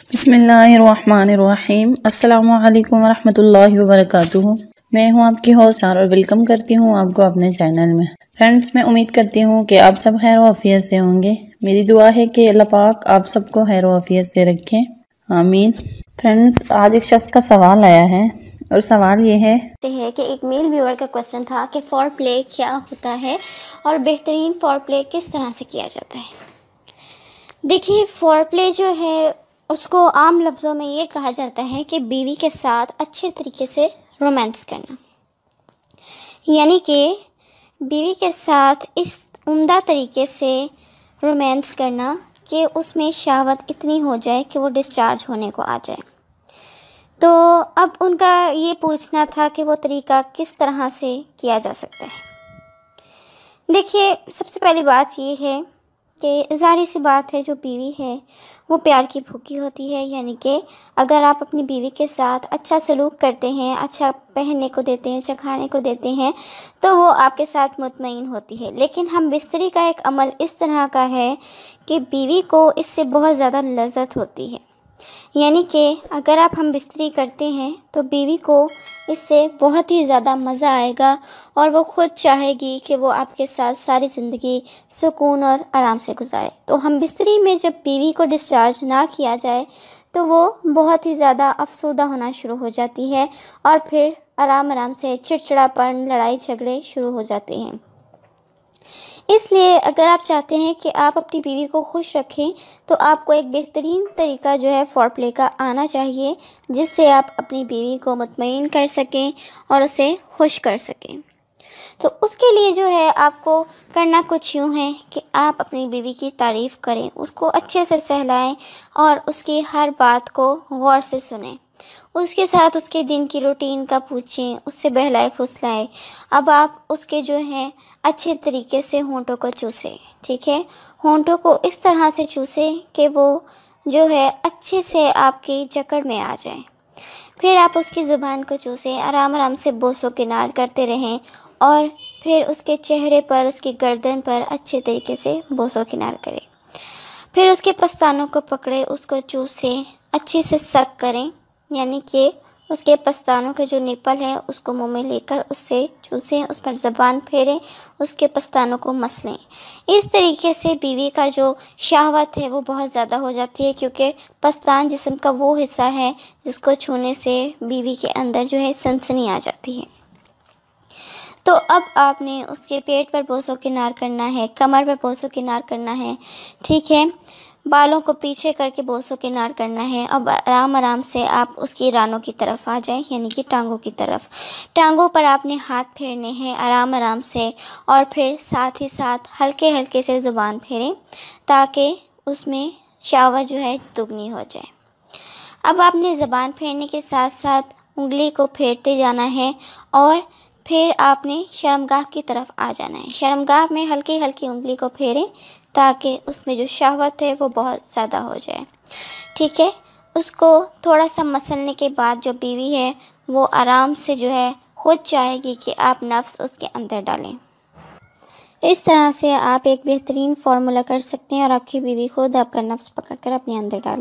बसमीम् अल्लाम वरहमल वर्क मैं हूं आपकी हौसार और वेलकम करती हूं आपको अपने चैनल में फ्रेंड्स मैं उम्मीद करती हूं कि आप सब खैर वफ़ियत से होंगे मेरी दुआ है कि अल्लाह पाक आप सबको खैर वफ़ियत से रखें आमीन फ्रेंड्स आज एक शख्स का सवाल आया है और सवाल ये है है कि एक मेल व्यूअर का क्वेश्चन था कि फॉर प्ले क्या होता है और बेहतरीन फॉर प्ले किस तरह से किया जाता है देखिए फॉर प्ले जो है उसको आम लफ्ज़ों में ये कहा जाता है कि बीवी के साथ अच्छे तरीके से रोमांस करना यानी कि बीवी के साथ इस उम्दा तरीके से रोमांस करना कि उसमें शावत इतनी हो जाए कि वो डिस्चार्ज होने को आ जाए तो अब उनका ये पूछना था कि वो तरीका किस तरह से किया जा सकता है देखिए सबसे पहली बात ये है कि ज़ारी सी बात है जो बीवी है वो प्यार की भूखी होती है यानी कि अगर आप अपनी बीवी के साथ अच्छा सलूक करते हैं अच्छा पहनने को देते हैं अच्छा खाने को देते हैं तो वो आपके साथ मुतमिन होती है लेकिन हम बिस्तरी का एक अमल इस तरह का है कि बीवी को इससे बहुत ज़्यादा लज्जत होती है यानी कि अगर आप हम बिस्तरी करते हैं तो बीवी को इससे बहुत ही ज़्यादा मज़ा आएगा और वो खुद चाहेगी कि वो आपके साथ सारी ज़िंदगी सुकून और आराम से गुजारे तो हम बिस्तरी में जब बीवी को डिस्चार्ज ना किया जाए तो वो बहुत ही ज़्यादा अफसुदा होना शुरू हो जाती है और फिर आराम आराम से चिड़चिड़ापन लड़ाई झगड़े शुरू हो जाते हैं इसलिए अगर आप चाहते हैं कि आप अपनी बीवी को खुश रखें तो आपको एक बेहतरीन तरीका जो है फॉर प्ले का आना चाहिए जिससे आप अपनी बीवी को मतमिन कर सकें और उसे खुश कर सकें तो उसके लिए जो है आपको करना कुछ यूँ है कि आप अपनी बीवी की तारीफ़ करें उसको अच्छे से सहलाएं और उसकी हर बात को गौर से सुनें उसके साथ उसके दिन की रूटीन का पूछें उससे बहलाए फुसलाए अब आप उसके जो हैं अच्छे तरीके से होंठों को चूसें ठीक है होंठों को इस तरह से चूसें कि वो जो है अच्छे से आपकी जकड़ में आ जाए फिर आप उसकी ज़ुबान को चूसें आराम आराम से बोसों किनार करते रहें और फिर उसके चेहरे पर उसकी गर्दन पर अच्छे तरीके से बोसों किनार करें फिर उसके पस्तानों को पकड़े उसको चूसें अच्छे से सक करें यानी कि उसके पस्तानों के जो निपल है उसको मुंह में लेकर उससे चूसें उस पर ज़बान फेरें उसके पस्तानों को मस लें इस तरीके से बीवी का जो शहावत है वो बहुत ज़्यादा हो जाती है क्योंकि पस्तान जिसम का वो हिस्सा है जिसको छूने से बीवी के अंदर जो है सनसनी आ जाती है तो अब आपने उसके पेट पर बोसों किनार करना है कमर पर बोसों किनार करना है ठीक है बालों को पीछे करके बोसो किनार करना है अब आराम आराम से आप उसकी रानों की तरफ आ जाएं यानी कि टांगों की तरफ टांगों पर आपने हाथ फेरने हैं आराम आराम से और फिर साथ ही साथ हल्के हल्के से ज़ुबान फेरें ताकि उसमें शावा जो है दुगनी हो जाए अब आपने ज़बान फेरने के साथ साथ उंगली को फेरते जाना है और फिर आपने शर्मगाह की तरफ आ जाना है शर्मगाह में हल्की हल्की उंगली को फेरें ताकि उसमें जो शहवत है वो बहुत ज़्यादा हो जाए ठीक है उसको थोड़ा सा मसलने के बाद जो बीवी है वो आराम से जो है खुद चाहेगी कि आप नफ्स उसके अंदर डालें इस तरह से आप एक बेहतरीन फार्मूला कर सकते हैं और आपकी बीवी खुद आपका नफ्स पकड़ कर अपने अंदर डालें